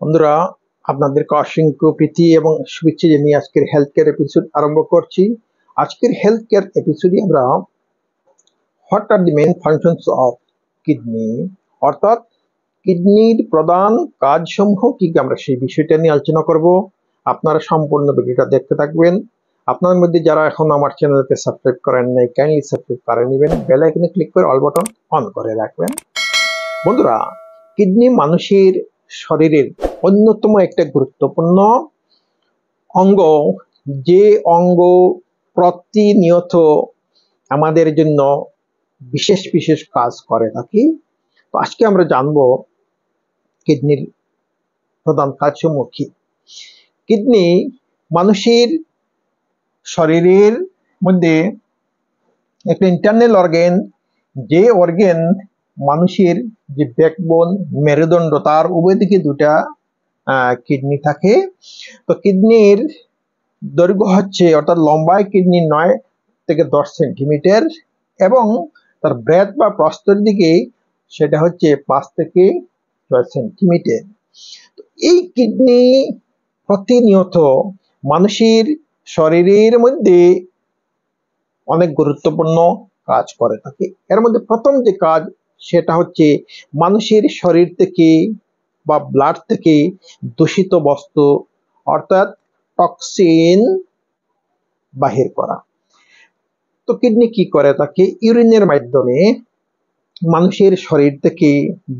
বন্ধুরা আপনাদেরকে অসংখ্য প্রীতি এবং শুভেচ্ছা জানিয়ে আজকের হেলথ কেয়ার এপিসোড আরম্ভ করছি আজকের হেলথ কেয়ার এপিসোডে আমরা what are the main functions of kidney অর্থাৎ কিডনির প্রধান কাজসমূহ কি আমরা সেই বিষয়টা নিয়ে আলোচনা করব আপনারা সম্পূর্ণ ভিডিওটা দেখতে থাকবেন আপনার মধ্যে যারা এখন আমার চ্যানেলকে সাবস্ক্রাইব করেন নাই কাইন্ডলি সাবস্ক্রাইব করে নেবেন বেল আইকনে ক্লিক করে অল বাটন অন করে রাখবেন বন্ধুরা কিডনি মানুষের শরীরের অন্যতম একটা গুরুত্বপূর্ণ অঙ্গ যে অঙ্গ প্রতিনিয়ত আমাদের জন্য বিশেষ বিশেষ কাজ করে নাকি তো আজকে আমরা জানব কিডনির প্রধান কাজসমূহ কি কিডনি মানুষের শরীরের মধ্যে একটা ইন্টারনাল অর্গেন যে অর্গেন মানুষের যে ব্যাকবোন মেরুদণ্ড তার উভয় দিকে দুটা কিডনি থাকে তো কিডনির দৈর্ঘ্য হচ্ছে অর্থাৎ লম্বায় কিডনি নয় থেকে দশ সেন্টিমিটার এবং তার ব্রেথ বা প্রস্তর দিকে সেটা হচ্ছে পাঁচ থেকে ছয় সেন্টিমিটার এই কিডনি প্রতিনিয়ত মানুষের শরীরের মধ্যে অনেক গুরুত্বপূর্ণ কাজ করে থাকে এর মধ্যে প্রথম যে কাজ সেটা হচ্ছে মানুষের শরীর থেকে বা ব্লাড থেকে দূষিত বস্তু অর্থাৎ টক্সিন বাহির করা তো কিডনি কি করে তাকে ইউরিনের মাধ্যমে মানুষের শরীর থেকে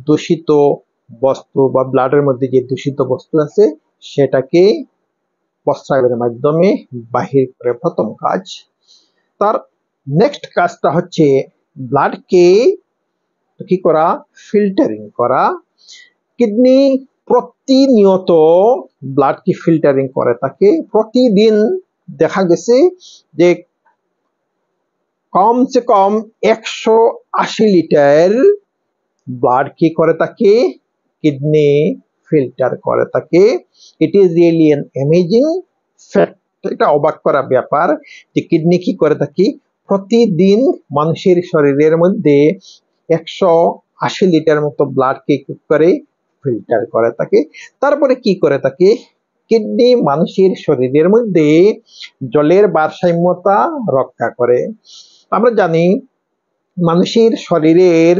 দূষিত বস্তু বা ব্লাডের মধ্যে যে দূষিত বস্তু আছে সেটাকে প্রস্রাবের মাধ্যমে বাহির করে প্রথম কাজ তার নেক্সট কাজটা হচ্ছে ব্লাডকে কি করা ফিল্টারিং করা কিডনি প্রতিনিয়ত ব্লাড কি ফিল্টারিং করে তাকে প্রতিদিন দেখা গেছে যে কমসে কম একশো আশি লিটার ব্লাড কি করে তাকে কিডনি ফিল্টার করে তাকে it is really an amazing fact এটা অবাক করা ব্যাপার যে কিডনি কি করে থাকে প্রতিদিন মানুষের শরীরের মধ্যে একশো আশি লিটার মতো ব্লাড কি করে ফিল্টার করে থাকে তারপরে কি করে থাকে কিডনি মানুষের শরীরের মধ্যে জলের ভারসাম্যতা রক্ষা করে আমরা জানি মানুষের শরীরের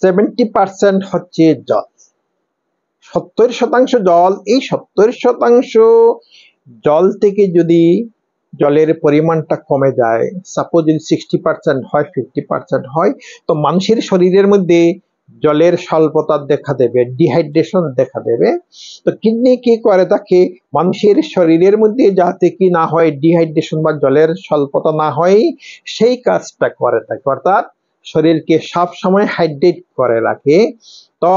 সেভেন্টি পার্সেন্ট হচ্ছে জল সত্তর শতাংশ জল এই সত্তর শতাংশ জল থেকে যদি জলের পরিমাণটা কমে যায় সাপোজ যদি সিক্সটি পার্সেন্ট হয় ফিফটি পার্সেন্ট হয় তো মানুষের শরীরের মধ্যে জলের স্বল্পতা দেখা দেবে ডিহাইড্রেশন দেখা দেবে তো কিডনি কি করে তাকে মানুষের শরীরের মধ্যে যাতে কি না হয় ডিহাইড্রেশন বা জলের স্বল্পতা না হয় সেই কাজটা করে থাকে অর্থাৎ শরীরকে সবসময় হাইড্রেট করে রাখে তো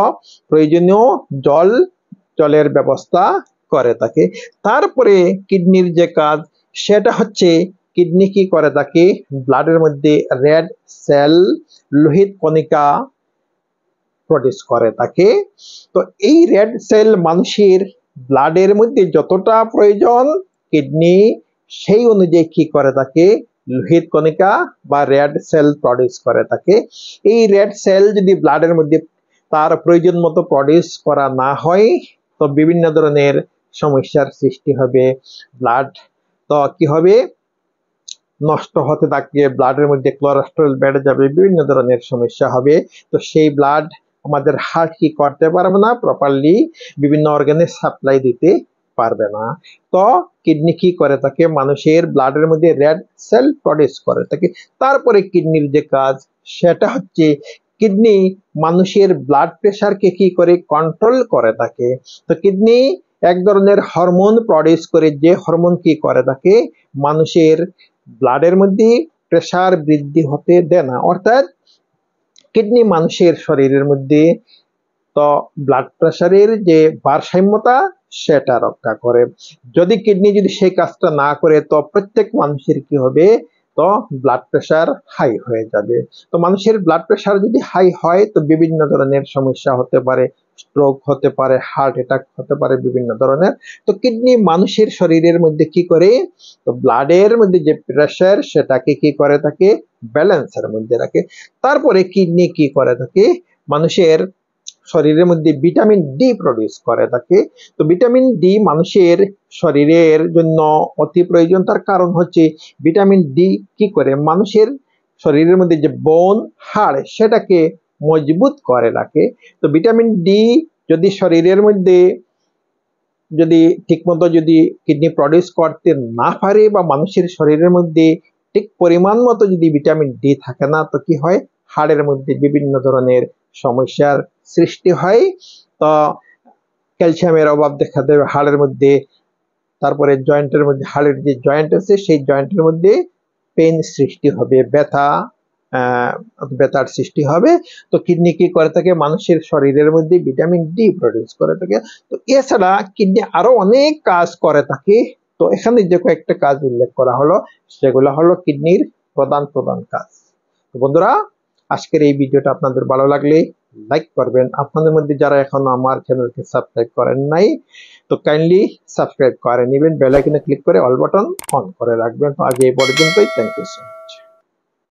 প্রয়োজনীয় জল জলের ব্যবস্থা করে থাকে তারপরে কিডনির যে কাজ সেটা হচ্ছে কিডনি কি করে থাকে ব্লাডের মধ্যে রেড সেল লোহিত কণিকা প্রডিউস করে তাকে তো এই রেড সেল মানুষের ব্লাডের মধ্যে যতটা প্রয়োজন কিডনি সেই অনুযায়ী কি করে তাকে লোহিত কণিকা বা রেড সেল প্রডিউস করে তাকে এই রেড সেল যদি ব্লাডের মধ্যে তার প্রয়োজন মতো প্রডিউস করা না হয় তো বিভিন্ন ধরনের সমস্যার সৃষ্টি হবে ব্লাড তো কি হবে নষ্ট হতে থাকবে ব্লাডের মধ্যে ক্লোরাস্ট্রল বেড়ে যাবে বিভিন্ন ধরনের সমস্যা হবে তো সেই ব্লাড আমাদের হার্ট কি করতে পারবে না প্রপারলি বিভিন্ন অর্গানে সাপ্লাই দিতে পারবে না তো কিডনি কি করে তাকে মানুষের ব্লাডের মধ্যে রেড সেল প্রডিউস করে তাকে তারপরে কিডনির যে কাজ সেটা হচ্ছে কিডনি মানুষের ব্লাড প্রেশারকে কি করে কন্ট্রোল করে থাকে তো কিডনি এক ধরনের হরমোন প্রডিউস করে যে হরমোন কি করে থাকে মানুষের ব্লাডের মধ্যে প্রেশার বৃদ্ধি হতে দেয় না অর্থাৎ কিডনি মানুষের শরীরের মধ্যে তো ব্লাড প্রেশারের যে ভারসাম্যতা সেটা রক্ষা করে যদি কিডনি যদি সেই কাজটা না করে তো প্রত্যেক মানুষের কি হবে তো ব্লাড প্রেশার হাই হয়ে যাবে তো মানুষের ব্লাড প্রেশার যদি হাই হয় তো বিভিন্ন ধরনের সমস্যা হতে পারে স্ট্রোক হতে পারে হার্ট অ্যাটাক হতে পারে বিভিন্ন ধরনের তো কিডনি মানুষের শরীরের মধ্যে কি করে তো ব্লাডের মধ্যে যে প্রেশার সেটাকে কি করে থাকে ব্যালেন্সের মধ্যে রাখে তারপরে কিডনি কি করে থাকে মানুষের শরীরের মধ্যে ভিটামিন ডি প্রডিউস করে থাকে তো ভিটামিন ডি মানুষের শরীরের জন্য অতি প্রয়োজন তার কারণ হচ্ছে ভিটামিন ডি কি করে মানুষের শরীরের মধ্যে যে বন হাড় সেটাকে মজবুত করে রাখে তো ভিটামিন ডি যদি শরীরের মধ্যে যদি ঠিকমতো যদি কিডনি প্রডিউস করতে না পারে বা মানুষের শরীরের মধ্যে ঠিক পরিমাণ মতো যদি ভিটামিন ডি থাকে না তো কি হয় হাড়ের মধ্যে বিভিন্ন ধরনের সমস্যার সৃষ্টি হয় তো ক্যালসিয়ামের অভাব দেখা দেবে হাড়ের মধ্যে তারপরে জয়েন্টের মধ্যে হাড়ের যে জয়েন্ট আছে সেই জয়েন্টের মধ্যে পেন সৃষ্টি হবে ব্যথা ব্যথার সৃষ্টি হবে তো কিডনি কি করে থাকে মানুষের শরীরের মধ্যে ভিটামিন ডি প্রডিউস করে থাকে তো এছাড়া কিডনি আরো অনেক কাজ করে থাকে তো এখানে যে কয়েকটা কাজ উল্লেখ করা হলো সেগুলো হলো কিডনির প্রধান প্রধান কাজ তো বন্ধুরা আজকের এই ভিডিওটা আপনাদের ভালো লাগলে লাইক করবেন আপনাদের মধ্যে যারা এখন আমার চ্যানেলকে সাবস্ক্রাইব করেন নাই তো কাইন্ডলি সাবস্ক্রাইব করে নেবেন বেলাইকনে ক্লিক করে অল বাটন অন করে রাখবেন আগে এই পর্যন্তই থ্যাংক ইউ সো মাচ